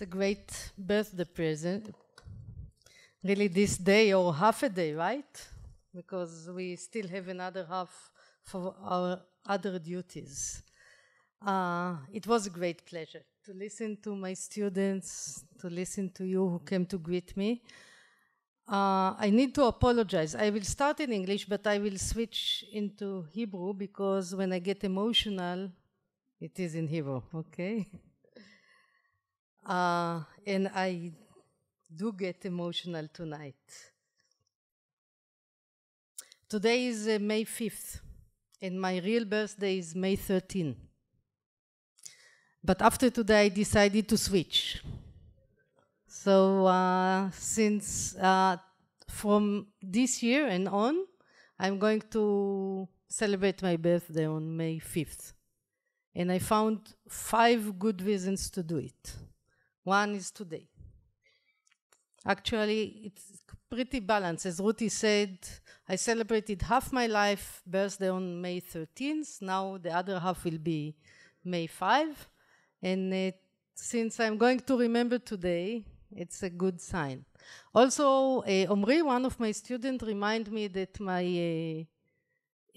It's a great birthday present. Really, this day or half a day, right? Because we still have another half for our other duties. Uh, it was a great pleasure to listen to my students, to listen to you who came to greet me. Uh, I need to apologize. I will start in English, but I will switch into Hebrew because when I get emotional, it is in Hebrew, okay? Uh, and I do get emotional tonight. Today is uh, May 5th, and my real birthday is May 13th. But after today, I decided to switch. So uh, since uh, from this year and on, I'm going to celebrate my birthday on May 5th. And I found five good reasons to do it. One is today. Actually, it's pretty balanced. As Ruti said, I celebrated half my life birthday on May 13th. Now the other half will be May 5. And since I'm going to remember today, it's a good sign. Also, uh, Omri, one of my students, reminded me that my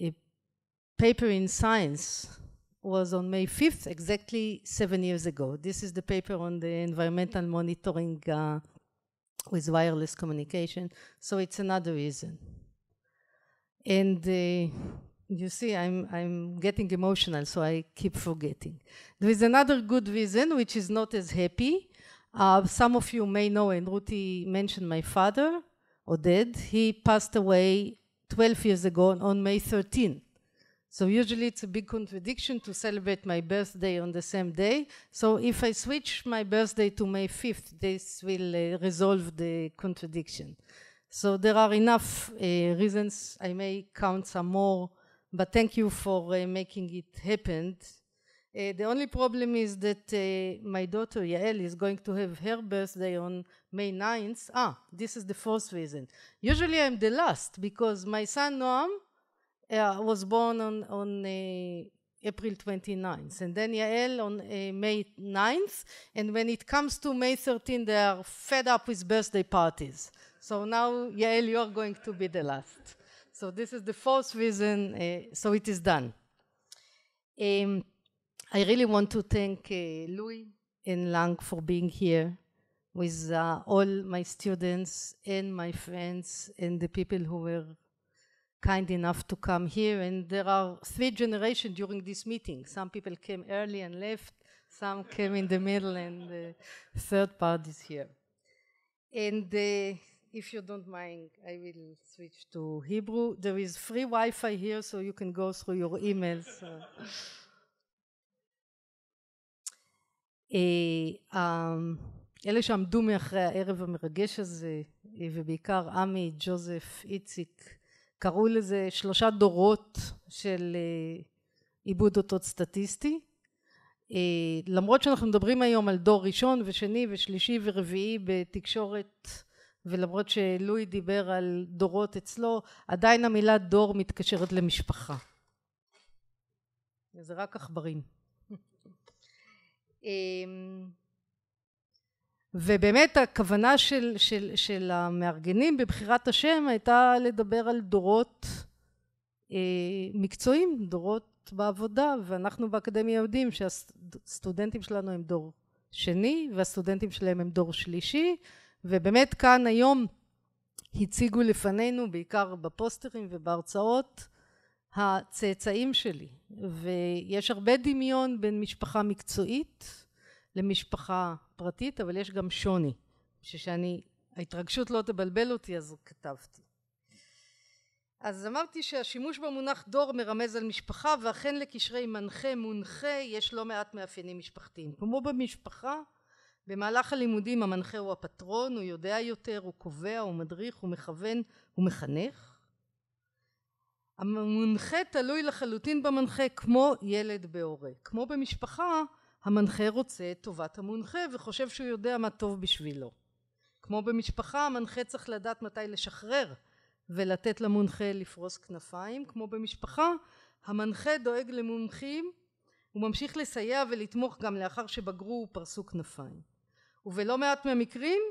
uh, paper in science was on May 5th, exactly seven years ago. This is the paper on the environmental monitoring uh, with wireless communication. So it's another reason. And uh, you see, I'm, I'm getting emotional, so I keep forgetting. There is another good reason, which is not as happy. Uh, some of you may know, and Ruti mentioned my father, Oded. He passed away 12 years ago on May 13th. So usually it's a big contradiction to celebrate my birthday on the same day. So if I switch my birthday to May 5th, this will uh, resolve the contradiction. So there are enough uh, reasons. I may count some more, but thank you for uh, making it happen. Uh, the only problem is that uh, my daughter Yael is going to have her birthday on May 9th. Ah, this is the fourth reason. Usually I'm the last because my son Noam yeah, was born on, on uh, April 29th, and then Yael on uh, May 9th. And when it comes to May 13th, they are fed up with birthday parties. So now, Yael, you're going to be the last. So this is the fourth reason, uh, so it is done. Um, I really want to thank uh, Louis and Lang for being here with uh, all my students and my friends and the people who were kind enough to come here and there are three generations during this meeting some people came early and left some came in the middle and the third part is here and uh, if you don't mind I will switch to Hebrew there is free Wi-Fi here so you can go through your emails אלה שעמדו מאחרי הערב המרגש הזה ובעיקר עמי, ג'וזף, איציק קראו לזה שלושה דורות של אה, עיבוד אותות סטטיסטי. אה, למרות שאנחנו מדברים היום על דור ראשון ושני ושלישי ורביעי בתקשורת ולמרות שלואי דיבר על דורות אצלו, עדיין המילה דור מתקשרת למשפחה. זה רק עכברים. אמ, ובאמת הכוונה של, של, של המארגנים בבחירת השם הייתה לדבר על דורות אה, מקצועיים, דורות בעבודה, ואנחנו באקדמיה יודעים שהסטודנטים שלנו הם דור שני, והסטודנטים שלהם הם דור שלישי, ובאמת כאן היום הציגו לפנינו, בעיקר בפוסטרים ובהרצאות, הצאצאים שלי, ויש הרבה דמיון בין משפחה מקצועית למשפחה פרטית, אבל יש גם שוני. ששאני, ההתרגשות לא תבלבל אותי, אז כתבתי. אז אמרתי שהשימוש במונח דור מרמז על משפחה ואכן לקשרי מנחה מונחה יש לא מעט מאפיינים משפחתיים כמו במשפחה במהלך הלימודים המנחה הוא הפטרון הוא יודע יותר הוא קובע הוא מדריך הוא מכוון הוא מחנך המונחה תלוי לחלוטין במנחה כמו ילד בהורה כמו במשפחה המנחה רוצה את טובת המונחה וחושב שהוא יודע מה טוב בשבילו. כמו במשפחה המנחה צריך לדעת מתי לשחרר ולתת למונחה לפרוס כנפיים כמו במשפחה המנחה דואג למונחים וממשיך לסייע ולתמוך גם לאחר שבגרו ופרסו כנפיים ובלא מעט מהמקרים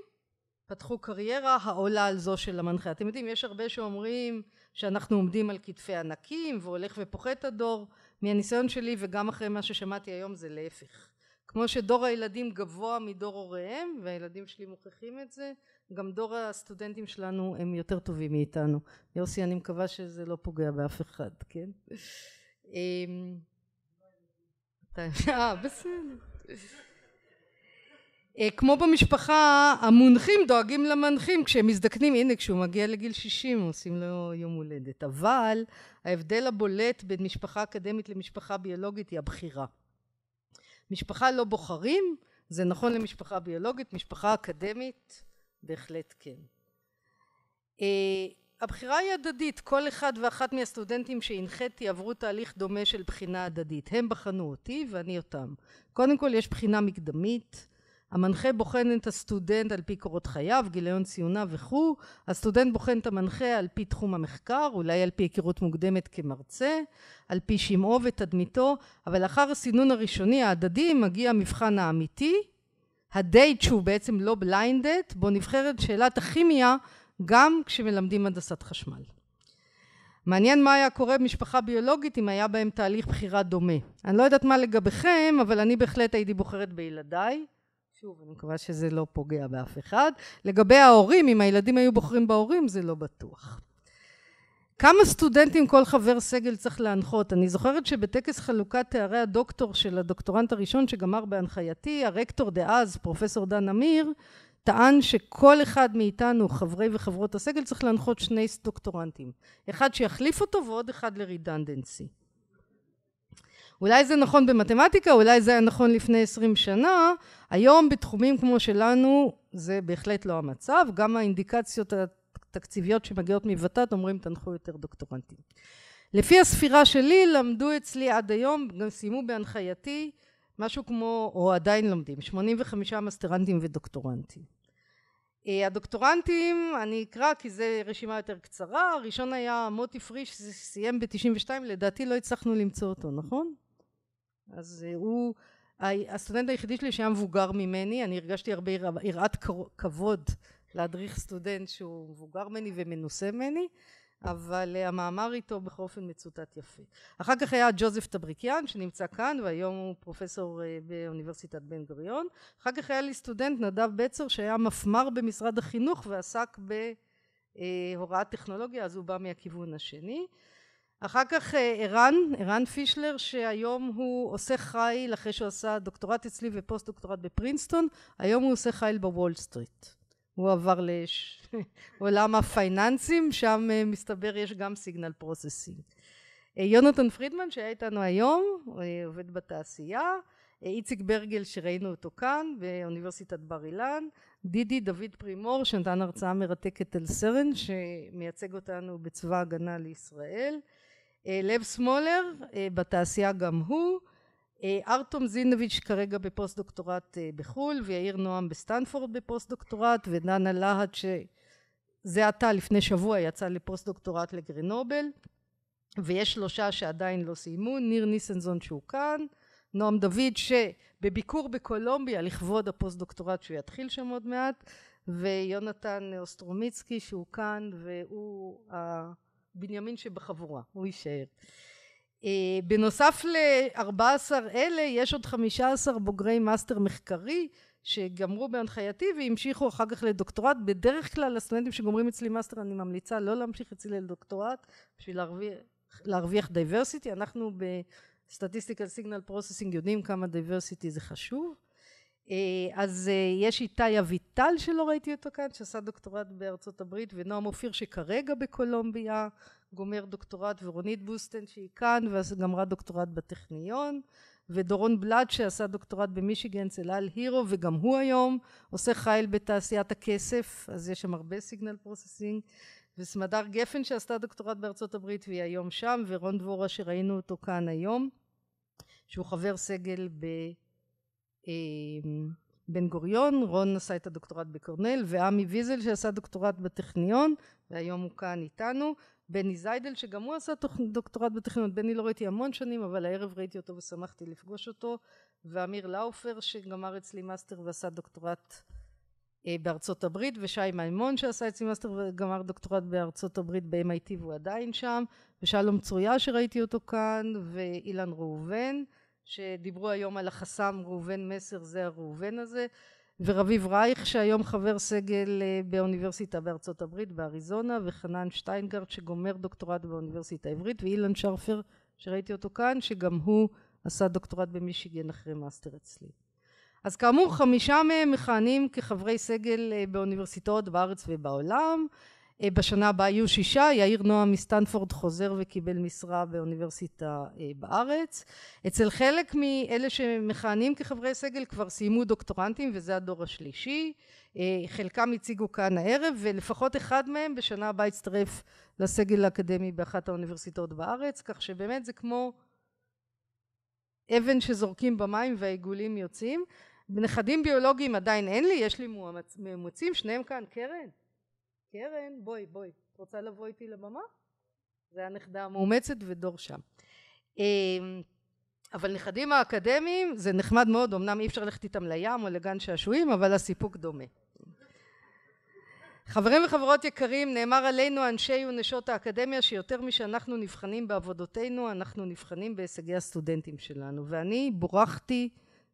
פתחו קריירה העולה על זו של המנחה אתם יודעים יש הרבה שאומרים שאנחנו עומדים על כתפי ענקים והולך ופוחת הדור מהניסיון שלי וגם אחרי מה ששמעתי היום זה להפך כמו שדור הילדים גבוה מדור הוריהם והילדים שלי מוכיחים את זה גם דור הסטודנטים שלנו הם יותר טובים מאיתנו יוסי אני מקווה שזה לא פוגע באף אחד כן אמ, אה בסדר אה, כמו במשפחה המונחים דואגים למנחים כשהם מזדקנים הנה כשהוא מגיע לגיל 60 עושים לו יום הולדת אבל ההבדל הבולט בין משפחה אקדמית למשפחה ביולוגית היא הבחירה משפחה לא בוחרים זה נכון למשפחה ביולוגית משפחה אקדמית בהחלט כן אה, הבחירה היא הדדית כל אחד ואחת מהסטודנטים שהנחיתי עברו תהליך דומה של בחינה הדדית הם בחנו אותי ואני אותם קודם כל יש בחינה מקדמית המנחה בוחן את הסטודנט על פי קורות חייו, גיליון ציוניו וכו', הסטודנט בוחן את המנחה על פי תחום המחקר, אולי על פי היכרות מוקדמת כמרצה, על פי שמעו ותדמיתו, אבל לאחר הסינון הראשוני ההדדי מגיע המבחן האמיתי, הדייט שהוא בעצם לא בליינדט, בו נבחרת שאלת הכימיה גם כשמלמדים הנדסת חשמל. מעניין מה היה קורה במשפחה ביולוגית אם היה בהם תהליך בחירה דומה. אני לא יודעת מה לגביכם, אבל אני בהחלט הייתי בוחרת בילדיי. שוב, אני מקווה שזה לא פוגע באף אחד. לגבי ההורים, אם הילדים היו בוחרים בהורים, זה לא בטוח. כמה סטודנטים כל חבר סגל צריך להנחות? אני זוכרת שבטקס חלוקת תארי הדוקטור של הדוקטורנט הראשון שגמר בהנחייתי, הרקטור דאז, פרופסור דן אמיר, טען שכל אחד מאיתנו, חברי וחברות הסגל, צריך להנחות שני דוקטורנטים. אחד שיחליף אותו ועוד אחד לרידנדנסי. אולי זה נכון במתמטיקה, אולי זה היה נכון לפני 20 שנה, היום בתחומים כמו שלנו זה בהחלט לא המצב, גם האינדיקציות התקציביות שמגיעות מות"ת אומרים תנחו יותר דוקטורנטים. לפי הספירה שלי למדו אצלי עד היום, גם סיימו בהנחייתי, משהו כמו, או עדיין לומדים, 85 מסטרנטים ודוקטורנטים. אה, הדוקטורנטים, אני אקרא כי זו רשימה יותר קצרה, הראשון היה מוטי פריש, סיים ב-92, לדעתי לא הצלחנו למצוא אותו, נכון? אז אה, הוא הסטודנט היחידי שלי שהיה מבוגר ממני אני הרגשתי הרבה יראת כבוד להדריך סטודנט שהוא מבוגר ממני ומנוסה ממני אבל אה, המאמר איתו בכל אופן מצוטט יפה. אחר כך היה ג'וזף טבריקיאן שנמצא כאן והיום הוא פרופסור אה, באוניברסיטת בן גוריון. אחר כך היה לי סטודנט נדב בצר שהיה מפמ"ר במשרד החינוך ועסק בהוראת טכנולוגיה אז הוא בא מהכיוון השני. אחר כך אה, ערן, ערן פישלר שהיום הוא עושה חייל אחרי שהוא עשה דוקטורט אצלי ופוסט דוקטורט בפרינסטון היום הוא עושה חייל בוול סטריט הוא עבר לעולם הפייננסים שם אה, מסתבר יש גם סיגנל פרוססינג אה, יונתן פרידמן שהיה איתנו היום עובד בתעשייה איציק ברגל שראינו אותו כאן באוניברסיטת בר אילן דידי דוד פרימור שנתן הרצאה מרתקת על סרן שמייצג אותנו בצבא הגנה לישראל אה, לב סמולר אה, בתעשייה גם הוא, אה, ארתום זינוביץ' כרגע בפוסט דוקטורט בחו"ל ויאיר נועם בסטנפורד בפוסט דוקטורט ודנה להט שזה עתה לפני שבוע יצא לפוסט דוקטורט לגרנובל ויש שלושה שעדיין לא סיימו ניר ניסנזון שהוא כאן נועם דוד שבביקור בקולומביה לכבוד הפוסט דוקטורט שהוא יתחיל שם עוד מעט ויונתן אוסטרומיצקי שהוא כאן והוא בנימין שבחבורה, הוא יישאר. אה, בנוסף ל-14 אלה יש עוד 15 בוגרי מאסטר מחקרי שגמרו בהנחייתי והמשיכו אחר כך לדוקטורט. בדרך כלל הסטודנטים שגומרים אצלי מאסטר אני ממליצה לא להמשיך אצלי לדוקטורט בשביל להרוויח, דייברסיטי. אנחנו בסטטיסטיקל סיגנל פרוססינג יודעים כמה דייברסיטי זה חשוב. אה, אז אה, יש איתי אביטל שלא ראיתי אותו כאן, שעשה דוקטורט בארצות הברית, ונועם אופיר שכרגע בקולומביה גומר דוקטורט, ורונית בוסטן שהיא כאן, וגמרה דוקטורט בטכניון, ודורון בלאד שעשה דוקטורט במישיגן אצל אל הירו, וגם הוא היום עושה חייל בתעשיית הכסף, אז יש שם הרבה סיגנל פרוססינג. וסמדר גפן שעשתה דוקטורט בארצות הברית והיא היום שם, ורון דבורה שראינו אותו כאן היום, שהוא חבר סגל ב... אמ, בן גוריון, רון עשה את הדוקטורט בקורנל, ועמי ויזל שעשה דוקטורט בטכניון, והיום הוא כאן איתנו, בני זיידל שגם הוא עשה דוקטורט בטכניון, בני לא ראיתי המון שנים אבל הערב ראיתי אותו ושמחתי לפגוש אותו, ואמיר לאופר שגמר אצלי מאסטר ועשה דוקטורט אה, בארצות הברית ושי מימון שעשה אצלי מאסטר וגמר דוקטורט בארצות הברית ב-MIT והוא עדיין שם ושלום צרויה שראיתי אותו כאן ואילן ראובן שדיברו היום על החסם ראובן מסר זה הראובן הזה ורביב רייך שהיום חבר סגל אה, באוניברסיטה בארצות הברית באריזונה וחנן שטיינגרד שגומר דוקטורט באוניברסיטה העברית ואילן שרפר שראיתי אותו כאן שגם הוא עשה דוקטורט במישיגן אחרי מאסטר אצלי. אז כאמור חמישה מהם מכהנים כחברי סגל אה, באוניברסיטאות בארץ ובעולם אה, בשנה הבאה יהיו שישה, יאיר נועם מסטנפורד חוזר וקיבל משרה באוניברסיטה אה, בארץ. אצל חלק מאלה שמכהנים כחברי סגל כבר סיימו דוקטורנטים וזה הדור השלישי, אה, חלקם הציגו כאן הערב ולפחות אחד מהם בשנה הבאה יצטרף לסגל האקדמי באחת האוניברסיטאות בארץ, כך שבאמת זה כמו אבן שזורקים במים והעיגולים יוצאים. נכדים ביולוגיים עדיין אין לי, יש לי מאומצים, שניהם כאן, קרן. קרן בואי בואי את רוצה לבוא איתי לבמה? זה הנכדה המאומצת ודור שם אמ, אבל נכדים האקדמיים זה נחמד מאוד אמנם אי אפשר ללכת איתם לים או לגן שעשועים אבל הסיפוק דומה חברים וחברות יקרים נאמר עלינו אנשי ונשות האקדמיה שיותר משאנחנו נבחנים בעבודותינו אנחנו נבחנים בהישגי הסטודנטים שלנו ואני בורכתי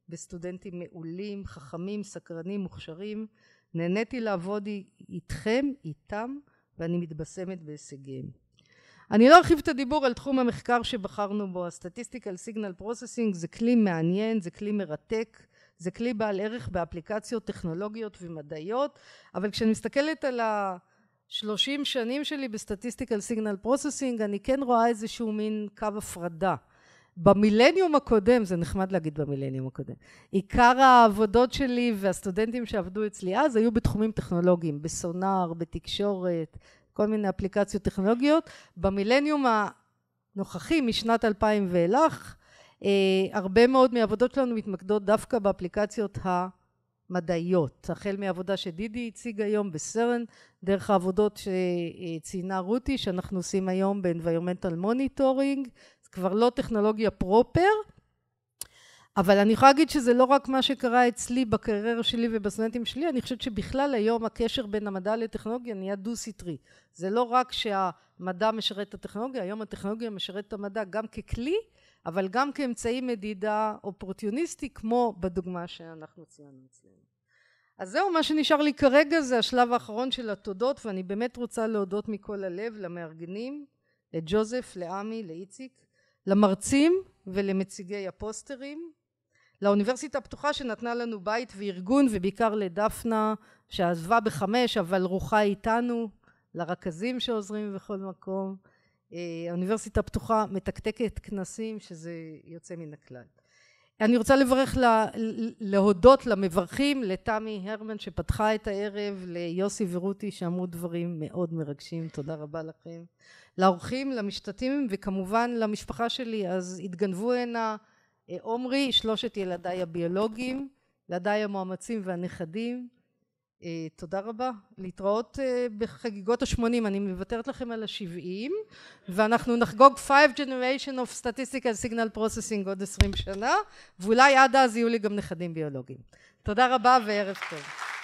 בסטודנטים מעולים חכמים סקרנים מוכשרים נהניתי לעבוד איתכם, איתם, ואני מתבשמת בהישגיהם. אני לא ארחיב את הדיבור על תחום המחקר שבחרנו בו, הסטטיסטיקל סיגנל פרוססינג זה כלי מעניין, זה כלי מרתק, זה כלי בעל ערך באפליקציות טכנולוגיות ומדעיות, אבל כשאני מסתכלת על ה... שלושים שנים שלי בסטטיסטיקל סיגנל פרוססינג אני כן רואה איזשהו מין קו הפרדה במילניום הקודם, זה נחמד להגיד במילניום הקודם, עיקר העבודות שלי והסטודנטים שעבדו אצלי אז היו בתחומים טכנולוגיים, בסונאר, בתקשורת, כל מיני אפליקציות טכנולוגיות. במילניום הנוכחי, משנת 2000 ואילך, אה, הרבה מאוד מהעבודות שלנו מתמקדות דווקא באפליקציות ה... מדעיות, החל מעבודה שדידי הציג היום בסרן, דרך העבודות שציינה רותי, שאנחנו עושים היום ב-Environmental Monitoring, כבר לא טכנולוגיה פרופר, אבל אני יכולה להגיד שזה לא רק מה שקרה אצלי בקריירה שלי ובסטודנטים שלי, אני חושבת שבכלל היום הקשר בין המדע לטכנולוגיה נהיה דו-סטרי. זה לא רק שהמדע משרת את הטכנולוגיה, היום הטכנולוגיה משרת את המדע גם ככלי, אבל גם כאמצעי מדידה אופורטיוניסטי, כמו בדוגמה שאנחנו ציינו אצלנו. אז זהו, מה שנשאר לי כרגע זה השלב האחרון של התודות, ואני באמת רוצה להודות מכל הלב למארגנים, לג'וזף, לעמי, לאיציק, למרצים ולמציגי הפוסטרים, לאוניברסיטה הפתוחה שנתנה לנו בית וארגון ובעיקר לדפנה שעזבה בחמש אבל רוחה איתנו, לרכזים שעוזרים בכל מקום, אה, האוניברסיטה הפתוחה מתקתקת כנסים שזה יוצא מן הכלל אני רוצה לברך, לה, להודות למברכים, לתמי הרמן שפתחה את הערב, ליוסי ורותי שאמרו דברים מאוד מרגשים, תודה רבה לכם. לאורחים, למשתתים וכמובן למשפחה שלי, אז התגנבו הנה אה, עומרי, שלושת ילדיי הביולוגיים, ילדיי המאומצים והנכדים, Uh, תודה רבה. להתראות uh, בחגיגות ה-80. אני מוותרת לכם על ה-70, ואנחנו נחגוג 5 generation of statistical signal processing עוד 20 שנה, ואולי עד אז יהיו לי גם נכדים ביולוגיים. תודה רבה וערב טוב.